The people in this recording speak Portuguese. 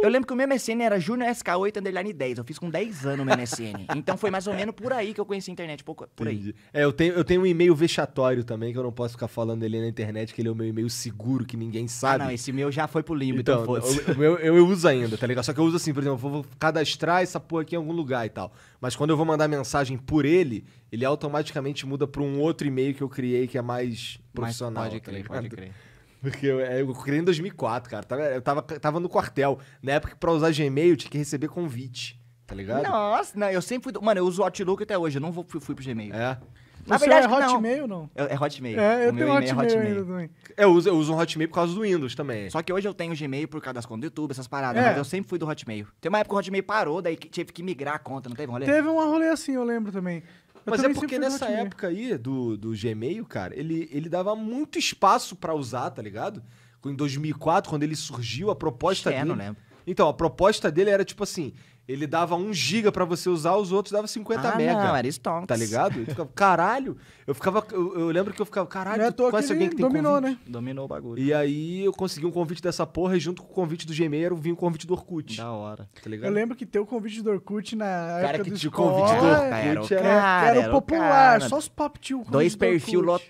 Eu lembro que o meu MSN era Junior SK8 Underline 10. Eu fiz com 10 anos o meu MSN. então foi mais ou menos por aí que eu conheci a internet. Pouco, por aí. É, eu tenho, eu tenho um e-mail vexatório também, que eu não posso ficar falando dele na internet, que ele é o meu e-mail seguro, que ninguém ah, sabe. Ah, não, esse meu já foi pro limbo, então, então Eu, eu, eu, uso ainda, tá ligado? Só que eu uso assim, por exemplo, eu vou cadastrar essa porra aqui em algum lugar e tal. Mas quando eu vou mandar mensagem por ele, ele automaticamente muda pra um outro e-mail que eu criei, que é mais profissional. Mas pode tá crer, tá pode crer. Porque eu, é, eu criei em 2004, cara. Eu tava, tava no quartel. Na época pra usar Gmail tinha que receber convite, tá ligado? Nossa, não, eu sempre fui. Mano, eu uso Outlook até hoje, eu não vou, fui, fui pro Gmail. É. Na o verdade, é Hotmail não? não? É, é Hotmail. É, eu o meu tenho Hotmail, é Hotmail. É, eu uso, eu uso um Hotmail por causa do Windows também. Só que hoje eu tenho Gmail por causa das contas do YouTube, essas paradas. É. Mas eu sempre fui do Hotmail. Tem uma época que o Hotmail parou, daí tive que migrar a conta, não teve um rolê? Teve um rolê assim, eu lembro também. Mas é porque nessa época aí do, do Gmail, cara, ele, ele dava muito espaço para usar, tá ligado? Em 2004, quando ele surgiu, a proposta Externo, dele... né? Então, a proposta dele era tipo assim: ele dava 1 giga para você usar, os outros dava 50 ah, mega. Não, era Stonks. Tá ligado? Eu ficava, caralho. Eu ficava. Eu, eu lembro que eu ficava, caralho, não é tu conhece alguém que tem dominou, convite? né? Dominou o bagulho. E aí eu consegui um convite dessa porra e junto com o convite do Gmail vinha o convite do Orkut. Da hora. Tá ligado? Eu lembro que teu convite do Orkut na. Cara, época que tinha o convite do Orkut era, era, era, era, o popular, cara. só os pop tinham Dois perfil lotado